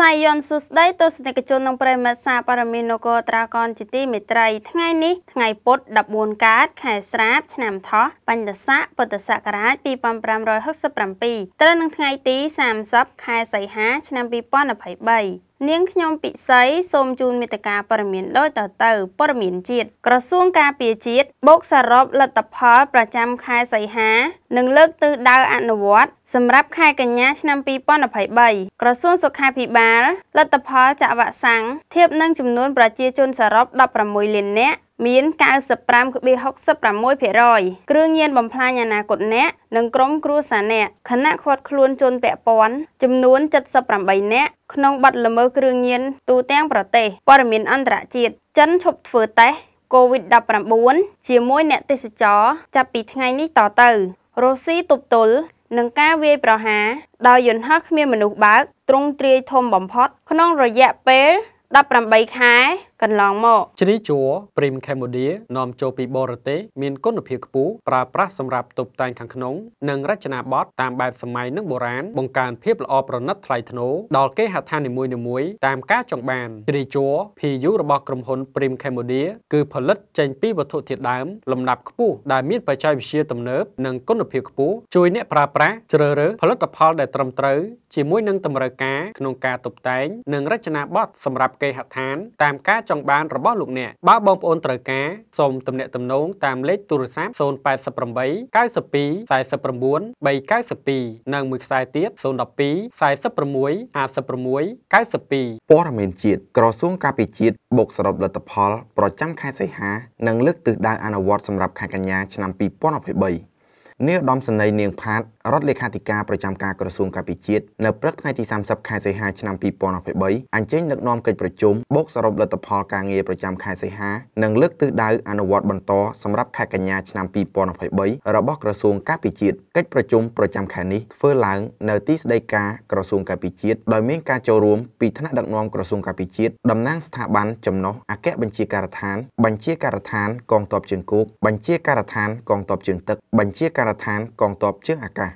ស័យយន្តសុស្ដីទស្សនិកជននិងប្រិមិត្តសាបរមីនគរត្រាកនជាទីមេត្រីថ្ងៃនេះថ្ងៃពុធ14កើតខែស្រាប ឆ្នាំថោះបញ្ញស័កពុទ្ធសករាជ2567ត្រូវនឹងថ្ងៃទី30ខែសីហា ឆ្នាំ2023នាងខ្ញុំពិសីសូមជូនមេត្តាព័រមានដូចតទៅព័រមានជាតិក្រសួងការពារជាតិបូកសរុបលទ្ធផលប្រចាំខែសីហា និងលើកទិសដៅអនុវត្តសម្រាប់ខែកញ្ញាឆ្នាំ2023ក្រសួងសុខាភិបាលលទ្ធផលចាក់វ៉ាក់សាំងធៀបនឹងចំនួនប្រជាជនសរុប16លាននាក់មាន95.66%គ្រឿងញៀនបំផ្លាញអនាគតអ្នកនិងក្រុមគ្រួសារអ្នកខណៈខាត់ខ្លួនជនពាក់ព័ន្ធចំនួន78អ្នកក្នុងបទល្មើសគ្រឿងញៀនទូទាំងប្រទេសព័ត៌មានអន្តរជាតិចិនឈប់ធ្វើតេស្ត COVID-19 ជាមួយអ្នកទេសចរចាប់ពីថ្ងៃនេះតទៅរុស្ស៊ីទប់ទល់នឹងការវាយប្រហារដោយយន្តហោះគ្មានមនុស្សបើកទ្រង់ទ្រាយធំបំផុត ក្នុងរយៈពេល18ខែកន្លងមកជ្រីជួរ Prim Cambodia នាំចូលពីបរទេសមានគុណភាពខ្ពស់ប្រើប្រាស់សម្រាប់តុបតែងខាងក្នុង និងរចនាប័ទ្មតាមបែបសម័យនិងបុរាណបង្កើនភាពល្អប្រណិតថ្លៃថ្នូរដល់គេហដ្ឋាននីមួយៗតាមការចង់បានជ្រីជួរ PU របស់ក្រុមហ៊ុន Prim Cambodia គឺផលិតចេញពីវត្ថុធាតុដើមលំដាប់ខ្ពស់ដែលមានបច្ចេកវិទ្យាទំនើបនិងគុណភាពខ្ពស់ជួយអ្នកប្រើប្រាស់ជ្រើសរើសផលិតផលដែលត្រឹមត្រូវជាមួយនឹងតម្រូវការក្នុងការតុបតែងនិងរចនាប័ទ្មសម្រាប់គេហដ្ឋានតាមការចង់បានរបស់លោកអ្នកបើបងប្អូនត្រូវការសូមទំនាក់ទំនងតាមលេខទូរស័ព្ទ088 92 49 392និងមួយខ្សែទៀត012 46 56 92ព័ត៌មានជាតិក្រសួង ការពារជាតិបូកសរុបលទ្ធផល ប្រចាំខែសីហានិងលើកទិសដៅអនុវត្ត សម្រាប់ខែកញ្ញាឆ្នាំ2023នាយឧត្តមសេនីយ៍នាងផាតរដ្ឋលេខាធិការប្រចាំការក្រសួងកាពិជាតិនៅព្រឹកថ្ងៃទី30ខែសីហាឆ្នាំ2023អញ្ជើញដឹកនាំកិច្ចប្រជុំបូកសរុបលទ្ធផលការងារប្រចាំខែសីហានិងលើកទិសដៅអនុវត្តបន្តសម្រាប់ខែកញ្ញាឆ្នាំ2023របស់ក្រសួងកាពិជាតិកិច្ចប្រជុំប្រចាំខែនេះធ្វើឡើងនៅទីស្តីការក្រសួងកាពិជាតិដោយមានការចូលរួមពីថ្នាក់ដឹកនាំក្រសួងកាពិជាតិតំណាងស្ថាប័នចំណុះអគ្គបញ្ជាការដ្ឋានបញ្ជាការដ្ឋាន កងទ័ពជើងគោក បញ្ជាការដ្ឋានកងទ័ពជើងទឹកបញ្ជាការដ្ឋានកងទ័ពជើងអាកាស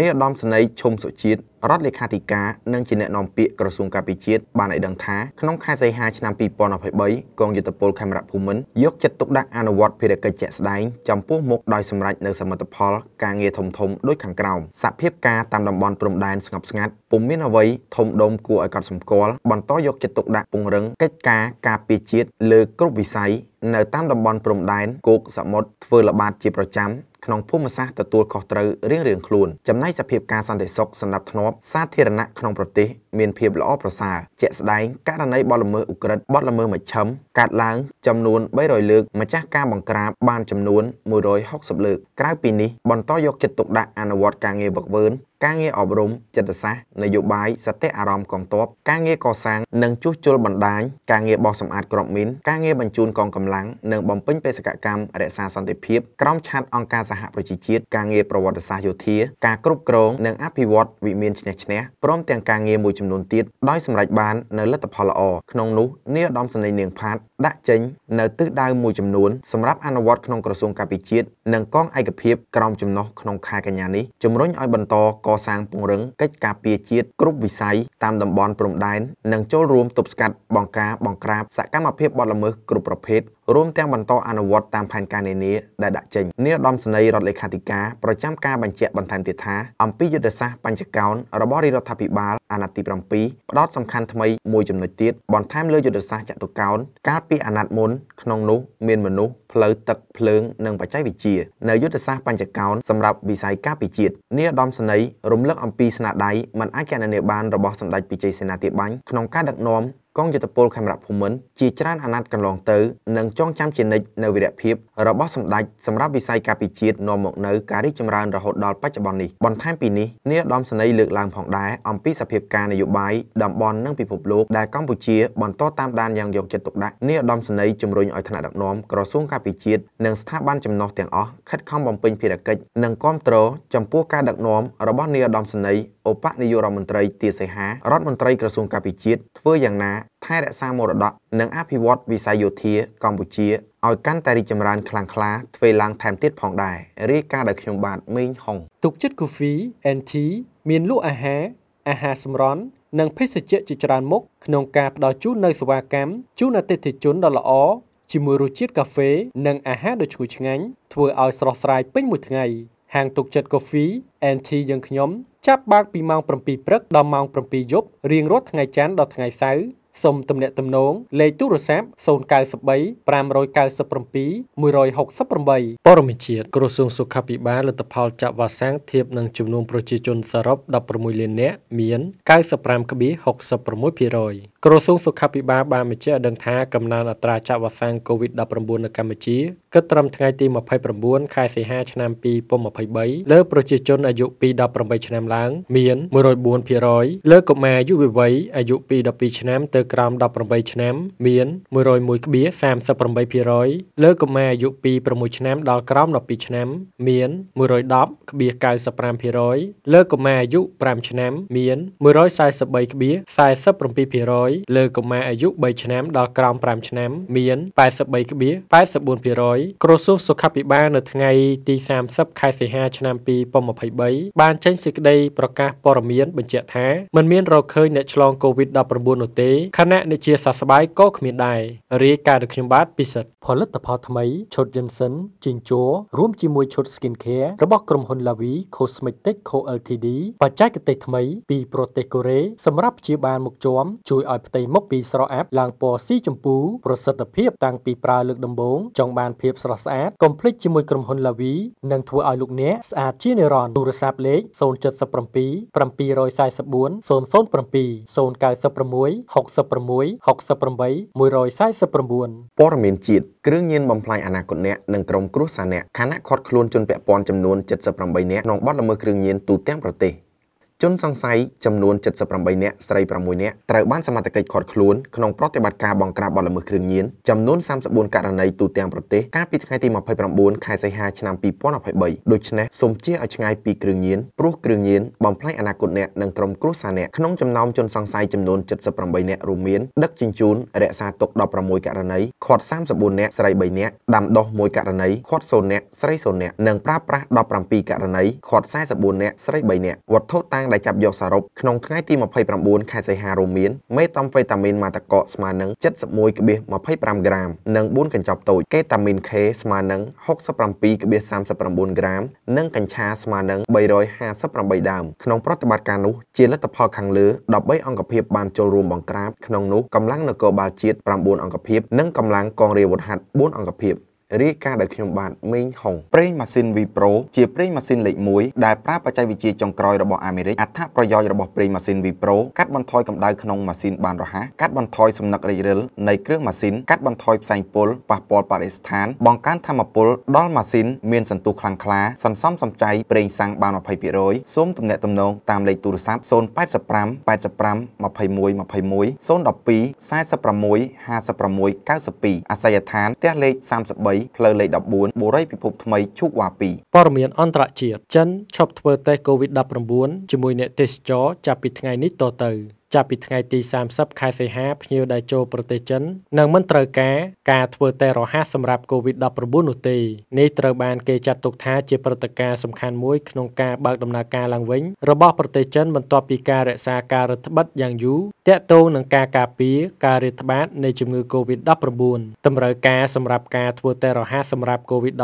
នាយឧត្តមសេនីយ៍ឈុំសុជាតិរដ្ឋលេខាធិការនិងជាអ្នកនាំពាក្យក្រសួងការពារជាតិបានឲ្យដឹងថាក្នុងខែសីហាឆ្នាំ2023កងយុទ្ធពលខេមរភូមិន្ទយកចិត្តទុកដាក់អនុវត្តភារកិច្ចជាក់ស្ដែងចំពោះមុខដោយសម្រេចនៅសមិទ្ធផលការងារធំធំដូចខាងក្រោមសភាពការតាមតំបន់ព្រំដែនស្ងប់ស្ងាត់ពុំមានអ្វីធំដុំគួរឲ្យកត់សម្គាល់បន្តយកចិត្តទុកដាក់ពង្រឹងកិច្ចការការពារជាតិលើគ្រប់វិស័យនៅតាមតំបន់ព្រំដែនគោកសមុទ្រធ្វើល្បាតជាប្រចាំក្នុងភូមិសាស្ត្រទទួលខុសត្រូវរៀងៗខ្លួនចំណែចំណែកសភាពការសន្តិសុខសម្រាប់ធ្នាប់សាធារណៈក្នុងប្រទេសមានភាពល្អប្រសើរជាក់ស្ដែងករណីបទល្មើសឧក្រិដ្ឋបទល្មើសមជ្ឈិមកាត់ឡើងចំនួន300លើកម្ចាស់ការបង្ក្រាបបានចំនួន160លើកក្រៅពីនេះបន្តយកចិត្តទុកដាក់អនុវត្តការងារវឹកវើការងារអប់រំចិត្តសាស្ត្រនយោបាយសតិអារម្មណ៍កងទ័ពការងារកសាងនិងជួសជុលបណ្ដាញការងារបោះសម្អាតក្របមីនការងារបញ្ជូនកងកម្លាំង និងបំពេញបេសកកម្មរក្សាសន្តិភាពក្រោមឆ័ត្រអង្គការសហប្រជាជាតិការងារប្រវត្តិសាស្ត្រយោធា ការគ្រប់គ្រងនិងអភិវឌ្ឍវិមានឈ្នះឈ្នះព្រមទាំងការងារមួយចំនួនទៀតដោយសម្រេចបាននៅលទ្ធផលល្អក្នុងនោះនាយឧត្តមសេនីយ៍នាងផាត់ដាក់ចេញនៅទិសដៅមួយចំនួនសម្រាប់អនុវត្តក្នុងក្រសួងកាពិជាតិនិងកងឯកភាពក្រោមចំណុះក្នុងខែកញ្ញានេះជំរុញឲ្យបន្តកសាងពង្រឹងកិច្ចការពារជាតិគ្រប់វិស័យតាមតំបន់ព្រំដែននិងចូលរួមទប់ស្កាត់បង្ការបង្ក្រាបសកម្មភាពបទល្មើសគ្រប់ប្រភេទរួមទាំងបន្តអនុវត្តតាមផែនការនានាដែលដាក់ចេញនាយឧត្តមសេនីយ៍រដ្ឋលេខាធិការប្រចាំការបញ្ជាក់បន្ថែមទៀតថាអំពីយុទ្ធសាស្ត្របញ្ចកោណរបស់រាជរដ្ឋាភិបាលអាណត្តិទី7ផ្ដោតសំខាន់ថ្មីមួយចំណុចទៀតបន្ថែមលើយុទ្ធសាស្ត្រចតុកោណកាលពីអាណត្តិមុនក្នុងនោះមានមនុស្សផ្លូវទឹកភ្លើងនិងបច្ចេកវិទ្យានៅយុទ្ធសាស្ត្របញ្ចកោណសម្រាប់វិស័យការពិជាតិនាយឧត្តមសេនីយ៍រំលឹកអំពីស្នាដៃមិនអាចកណនាបានរបស់សម្ដេចពិជ័យសេនាធិបាញ់ក្នុងការដឹកនាំកងយុទ្ធពលខេមរៈភូមិន្ទជាច្រើនអាណត្តិកន្លងទៅនិងចងចាំជានិច្ចនៅវីរភាពរបស់សម្ដេចសម្រាប់វិស័យការពារជាតិនាំមកនៅការរីកចម្រើនរហូតដល់បច្ចុប្បន្ននេះបន្ថែមពីនេះនាយឧត្តមសេនីយ៍លើកឡើងផងដែរអំពីសភាពការនយោបាយតំបន់និងពិភពលោកដែលកម្ពុជាបន្តតាមដានយ៉ាងយកចិត្តទុកដាក់នាយឧត្តមសេនីយ៍ជំរុញឲ្យថ្នាក់ដឹកនាំក្រសួងការពារជាតិនិងស្ថាប័នចំណុះទាំងអស់ខិតខំបំពេញភារកិច្ចនិងគ្រប់គ្រងចំពោះការដឹកនាំរបស់នាយឧត្តមសេនីយ៍ឧបនាយករដ្ឋមន្ត្រីទាសីហារដ្ឋមន្ត្រីក្រសួងការពារជាតិធ្វើយ៉ាងណាថែរក្សាមរតកនិងអភិវឌ្ឍវិស័យយោធាកម្ពុជាឲ្យកាន់តែរីកចម្រើនខ្លាំងក្លាធ្វើឡើងថែមទៀតផងដែររាយការណ៍ដោយខ្ញុំបាទម៉េងហុងទុកចិត្ត Coffee NT មានលក់អាហារអាហារសម្រន់និងភេសជ្ជៈជាច្រើនមុខក្នុងការផ្ដល់ជូននូវសេវាកម្មជូនអតិថិជនដ៏ល្អជាមួយរសជាតិកាហ្វេនិងអាហារដ៏ឈ្ងុយឆ្ងាញ់ធ្វើឲ្យស្រស់ស្រាយពេញមួយថ្ងៃហាងទុកចិត្ត Coffee NT យើងខ្ញុំចាប់បើកពីម៉ោង7ព្រឹកដល់ម៉ោង7យប់រៀងរាល់ថ្ងៃច័ន្ទដល់ថ្ងៃសៅរ៍សូមទំនាក់ទំនងលេខទូរស័ព្ទ093 597 168ព័ត៌មានជាតិក្រសួងសុខាភិបាលលទ្ធផលចាក់វ៉ាក់សាំងធៀបនឹងចំនួនប្រជាជនសរុប16លាននាក់មាន95.66%ក្រសួងសុខាភិបាលបានបញ្ជាក់ដឹងថាកំណើនអត្រាចាក់វ៉ាក់សាំង COVID-19 នៅកម្ពុជាគិតត្រឹមថ្ងៃទី29ខែសីហាឆ្នាំ2023លើប្រជាជនអាយុពី18ឆ្នាំឡើងមាន104%លើកុមារយុវវ័យអាយុពី12ឆ្នាំទៅក្រោម18ឆ្នាំ មាន101.38%លើកុមារអាយុពី6ឆ្នាំ ដល់ក្រោម12ឆ្នាំ មាន110.95%លើកុមារអាយុ5ឆ្នាំ មាន143.47%លើកុមារអាយុ3ឆ្នាំដល់ក្រោម5ឆ្នាំ មាន83.84%ក្រសួងសុខាភិបាលនៅថ្ងៃទី30ខែសីហាឆ្នាំ2023បានចេញសេចក្តីប្រកាសព័ត៌មានបញ្ជាក់ថាមិនមានរកឃើញអ្នកឆ្លង COVID-19 នោះទេខណៈនៃជាសះស្បើយក៏គ្មានដែររាយការណ៍ដោយខ្ញុំបាទពិសិដ្ឋផលិតផលថ្មីឈុត Jensen ជីងជោរួមជាមួយឈុត Skin Care របស់ក្រុមហ៊ុន Lavi Cosmetic Co Ltd បច្ចេកទេសថ្មី ពីប្រទេសកូរ៉េសម្រាប់ព្យាបាលមុខជាំជួយឲ្យផ្ទៃមុខពីស្រអាប់ឡើងពណ៌ស៊ីជម្ពូប្រសិទ្ធភាពតាំងពីប្រើលើកដំបូងចង់បានភាពស្រស់ស្អាតកុំភ្លេចជាមួយក្រុមហ៊ុន Lavi និងធ្វើឲ្យលោកអ្នកស្អាតជានិរន្តរ៍ទូរស័ព្ទលេខ077 744 007 096 60 66 68 149ព័ត៌មានជាតិគ្រឿងញៀនបំផ្លាញអនាគតអ្នកនិងក្រុមគ្រួសារអ្នកខណៈខាត់ខ្លួនជនពាក់ព័ន្ធចំនួន78នាក់ក្នុងបទល្មើសគ្រឿងញៀនទូទាំងប្រទេសជនសង្ស័យចំនួន78នាក់ស្រី6នាក់ត្រូវបានសមត្ថកិច្ចឃាត់ខ្លួនក្នុងប្រតិបត្តិការបង្ក្រាបបទល្មើសគ្រឿងញៀនចំនួន34ករណីទូទាំងប្រទេសកាលពីថ្ងៃទី29ខែសីហាឆ្នាំ2023ដូច្នេះសូមជាឲ្យឆ្ងាយពីគ្រឿងញៀនព្រោះគ្រឿងញៀនបំផ្លាញអនាគតអ្នកនិងក្រុមគ្រួសារអ្នកក្នុងចំណោមជនសង្ស័យចំនួន78នាក់រួមមានដឹកជញ្ជូនរក្សាទុក16ករណីឃាត់34នាក់ស្រី3នាក់ដាំដុះ1ករណីឃាត់0នាក់ស្រី0នាក់និងប្រើប្រាស់17ករណីឃាត់44នាក់ស្រី3នាក់វត្ថុតាងដែលចាប់យកសរុបក្នុងថ្ងៃទី29ខែសីហារួមមានមេតុំហ្វេតាមីនម៉ាតាកកស្មើនឹង71.25ក្រាម និង4កញ្ចប់តូចកេតាមីន K ស្មើនឹង67.39ក្រាម និងកញ្ឆាស្មើនឹង358ដើមក្នុងប្រតិបត្តិការនោះជាលទ្ធផលខាងលើ13អង្គភាពបានចូលរួមបង្ក្រាបក្នុងនោះកម្លាំងនគរបាលជាតិ9អង្គភាព និងកម្លាំងកងរាវុធហត្ថ4អង្គភាពរាយការណ៍ដោយខ្ញុំបាទមេងហុងប្រេងម៉ាស៊ីន V Pro ជាប្រេងម៉ាស៊ីនលេខ1ដែលប្រើបច្ចេកវិទ្យាចុងក្រោយរបស់អាមេរិកអត្ថប្រយោជន៍របស់ប្រេងម៉ាស៊ីន V Pro កាត់បន្ថយកម្ដៅក្នុងម៉ាស៊ីនបានរហ័សកាត់បន្ថយសំណឹករិចរិលនៃគ្រឿងម៉ាស៊ីនកាត់បន្ថយផ្សែងពុលប៉ះពាល់បរិស្ថាន បង្កើនធម្មពលដល់ម៉ាស៊ីនមានសន្ទុះខ្លាំងក្លាសន្សំសំចៃប្រេងសាំងបាន20%សូមទំនាក់ទំនងតាមលេខទូរស័ព្ទ085 85 21 21 012 46 56 92អាស័យដ្ឋានផ្ទះលេខ33ថ្លូវលេខ14បុរីពិភពថ្មីឈូកវ៉ា2ព័ត៌មានអន្តរជាតិចិនឈប់ធ្វើតេស្ត COVID-19 ជាមួយអ្នកទេសចរចាប់ពីថ្ងៃនេះតទៅចាប់ពីថ្ងៃទី30ខែសីហាភ្ញៀវដែលចូលប្រទេសចិននឹងមិនត្រូវការការធ្វើតេស្តរហ័សសម្រាប់ COVID-19 នោះទេនេះត្រូវបានគេចាត់ទុកថាជាព្រឹត្តិការណ៍សំខាន់មួយក្នុងការបើកដំណើរការឡើងវិញរបស់ប្រទេសចិនបន្ទាប់ពីការរក្សាការរដ្ឋបិទយ៉ាងយូរទាក់ទងនឹងការការពារការរាតត្បាតនៃជំងឺ COVID-19 តម្រូវការសម្រាប់ការធ្វើតេស្តរហ័សសម្រាប់ COVID-19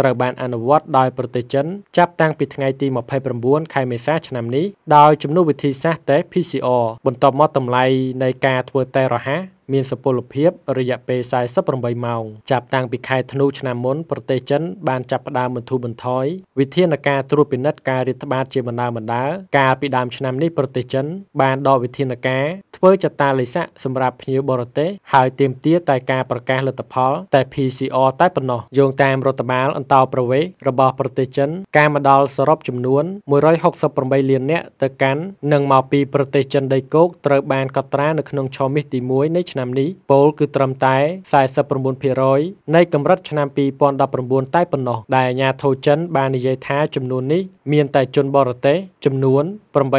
ត្រូវបានអនុវត្តដោយប្រទេសចិនចាប់តាំងពីថ្ងៃទី29ខែមេសាឆ្នាំនេះដោយជំនួសវិធីសាស្ត្រតេស្ត PCR បន្ទាប់មកតម្លៃនៃការធ្វើតេរហាមានសុពលភាព រយៈពេល48ម៉ោងចាប់តាំងពីខែធ្នូ ឆ្នាំមុនប្រទេសចិនបានចាប់ផ្ដើមបន្ធូរបន្ថយវិធានការត្រួតពិនិត្យការរាតត្បាតជាបណ្ដាបណ្ដាកាលពីដើមឆ្នាំនេះប្រទេសចិន បានដកវិធានការធ្វើចតាលិស័កសម្រាប់ភ្ញៀវបរទេសហើយទាមទារតែការប្រកាសលទ្ធផលតែ PCR តែប៉ុណ្ណោះយោងតាមរដ្ឋបាល អន្តោប្រវេសន៍របស់ប្រទេសចិនការមកដល់សរុបចំនួន168លាននាក់ទៅកាន់និងមកពីប្រទេសចិនដីគោកត្រូវបានកត់ត្រានៅក្នុងឆមីសទី1នៃឆ្នាំនេះពោលគឺត្រឹមតែ49%នៃកម្រិតឆ្នាំ2019តែប៉ុណ្ណោះដែលអាញាធរចិន បាននិយាយថាចំនួននេះមានតែជនបរទេសចំនួន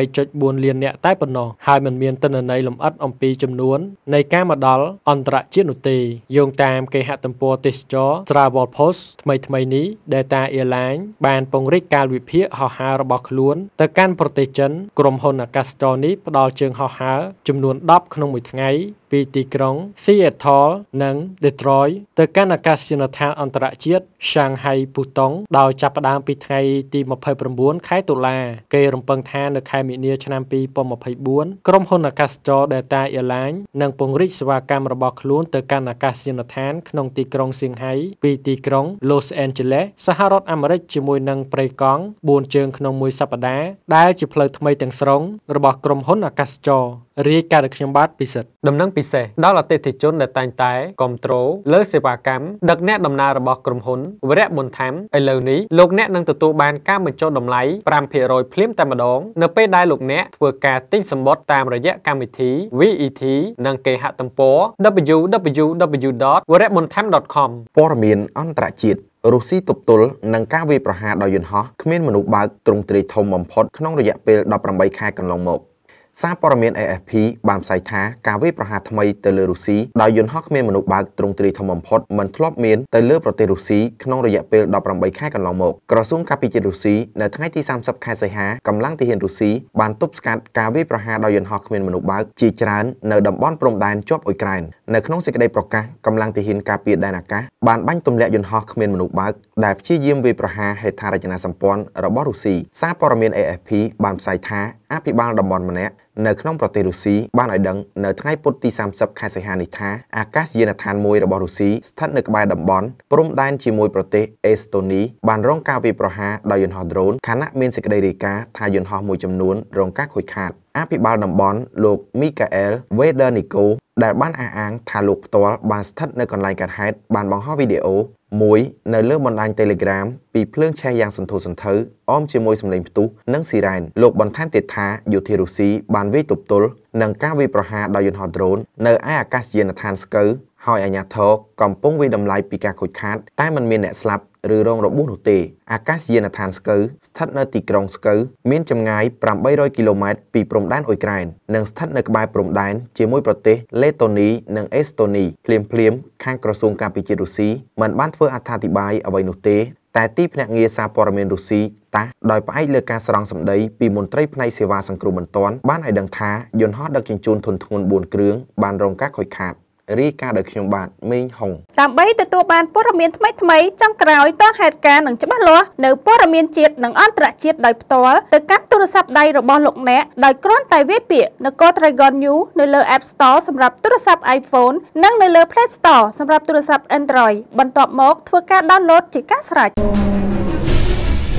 8.4លាននាក់តែប៉ុណ្ណោះហើយមិនមានទិន្នន័យលម្អិតអំពីចំនួននៃការមកដល់អន្តរជាតិនោះទេយោងតាមគេហទំព័រទេសចរ Travel Post ថ្មីថ្មីនេះ Delta Airlines បានពង្រីកកាលវិភាគហោះហើររបស់ខ្លួនទៅកាន់ប្រទេសចិនក្រុមហ៊ុនអាកាសចរនេះផ្ដល់ជើងហោះហើរចំនួន10ក្នុងមួយថ្ងៃពីទីក្រុង Seattle និង Detroit ទៅកាន់អាកាសយានដ្ឋានអន្តរជាតិ Shanghai Pudong ដោយចាប់ផ្ដើមពីថ្ងៃទី29ខែតុលាគេរំពឹងថានៅខែមីនាឆ្នាំ2024ក្រុមហ៊ុនអាកាសចរ Delta Airlines នឹងពង្រីកសេវាកម្មរបស់ខ្លួនទៅកាន់អាកាសយានដ្ឋានក្នុងទីក្រុងសៀងហៃពីទីក្រុង Los Angeles សហរដ្ឋអាមេរិកជាមួយនឹងប្រេកង់4ជើងក្នុងមួយសប្តាហ៍ដែលជាផ្លូវថ្មីទាំងស្រុងរបស់ក្រុមហ៊ុនអាកាសចររាយការណ៍របស់ខ្ញុំបាទពិសិដ្ឋដំណឹងពិសេសដល់អតិថិជនដែលតែងតែគ្រប់គ្រងលើសេវាកម្មដឹកអ្នកដំណើររបស់ក្រុមហ៊ុន វរៈបុនធម្មឥឡូវនេះលោកអ្នកនឹងទទួលបានការបញ្ចុះតម្លៃ5%ភ្លាមតែម្ដង នៅពេលដែលលោកអ្នកធ្វើការទិញសម្បត្តិតាមរយៈកម្មវិធី VET និង គេហទំព័រ www.wremontham.com ព័ត៌មានអន្តរជាតិរុស្ស៊ីទប់ទល់នឹងការវាយប្រហារដោយយន្តហោះគ្មានមនុស្សបើកទ្រង់ទ្រាយធំបំផុត ក្នុងរយៈពេល18ខែកន្លងមកសារព័ត៌មាន AFP បានផ្សាយថាការវាយប្រហារថ្មីទៅលើរុស្ស៊ីដោយយន្តហោះគ្មានមនុស្សបើកទ្រង់ទ្រាយធំបំផុតមិនធ្លាប់មានទៅលើប្រទេសរុស្ស៊ីក្នុងរយៈពេល18ខែកន្លងមកក្រសួងការពារជាតិរុស្ស៊ីនៅថ្ងៃទី30ខែសីហាកម្លាំងទាហានរុស្ស៊ីបានទប់ស្កាត់ការវាយប្រហារដោយយន្តហោះគ្មានមនុស្សបើកជាច្រើននៅតំបន់ព្រំដែនជាប់អ៊ុយក្រែននៅក្នុងសេចក្តីប្រកាសកម្លាំងទាហានការពារដែនអាកាសបានបាញ់ទម្លាក់យន្តហោះគ្មានមនុស្សបើកដែលព្យាយាមវាយប្រហារហេដ្ឋារចនាសម្ព័ន្ធរបស់រុស្ស៊ីសារព័ត៌មាន AFP បានផ្សាយថាអភិបាលតំបន់ម្នាក់នៅក្នុងប្រទេសរុស្ស៊ីបានឲ្យដឹងនៅថ្ងៃពុធទី30ខែសីហានេះថាអាកាសយានដ្ឋានមួយរបស់រុស្ស៊ីស្ថិតនៅក្បែរតំបន់ព្រំដែនជាមួយប្រទេសអេស្តូនីបានរងការវាយប្រហារដោយយន្តហោះដ្រូនខណៈមានសេចក្តីរាយការណ៍ថាយន្តហោះមួយចំនួនរងការខូចខាត អភិបាលតំបន់លោកមីកាអែលវេដឺនីកូដែលបានអះអាងថាលោកផ្ទាល់បានស្ថិតនៅកន្លែងកើតហេតុបានបង្ហោះវីដេអូ1នៅលើបណ្ដាញ Telegram ពីភ្លើងឆេះយ៉ាងសន្ធោសន្ធៅអមជាមួយសម្លេងផ្ទុះនិងស៊ីរ៉ែនលោកបន្ថែមទៀតថាយោធារុស្ស៊ីបានវាយទប់ទល់នឹងការវាយប្រហារដោយយន្តហោះដ្រូននៅឯអាកាសយានដ្ឋានស្កូវហើយអាញាធរកំពុងវាយតម្លៃពីការខូចខាតតែមិនមានអ្នកស្លាប់ឬរងរបួសនោះទេអាកាសយានដ្ឋានស្កូវស្ថិតនៅទីក្រុងស្កូវមានចម្ងាយ800គីឡូម៉ែត្រពីព្រំដែនអ៊ុយក្រែននិងស្ថិតនៅក្បែរព្រំដែនជាមួយប្រទេសលេតូនីនិងអេស្តូនីភ្លាមភ្លាមខាងក្រសួងការពារជាតិរុស្ស៊ីមិនបានធ្វើអត្ថាធិប្បាយអ្វីនោះទេតែទីភ្នាក់ងារសារព័ត៌មានរុស្ស៊ីតាសដោយផ្អែកលើការស្រង់សម្ដីពីមន្ត្រីផ្នែកសេវាសង្គ្រោះបន្ទាន់បានឲ្យដឹងថាយន្តហោះដឹកជញ្ជូនធុនធ្ងន់4គ្រឿងបានរងការខូចខាតរីការដោយខ្ញុំបាទមេងហុងដើម្បីទទួលបានព័ត៌មានថ្មីថ្មីចុងក្រោយទាន់ហេតុការណ៍និងច្បាស់លាស់នៅព័ត៌មានជាតិនិងអន្តរជាតិដោយផ្ទាល់ទៅកាន់ទូរស័ព្ទដៃរបស់លោកអ្នកដោយគ្រាន់តែវាយពាក្យនគរ Dragon New នៅលើ App Store សម្រាប់ទូរស័ព្ទ iPhone និងនៅលើ Play Store សម្រាប់ទូរស័ព្ទ Android បន្ទាប់មកធ្វើការ download ជាការស្រេច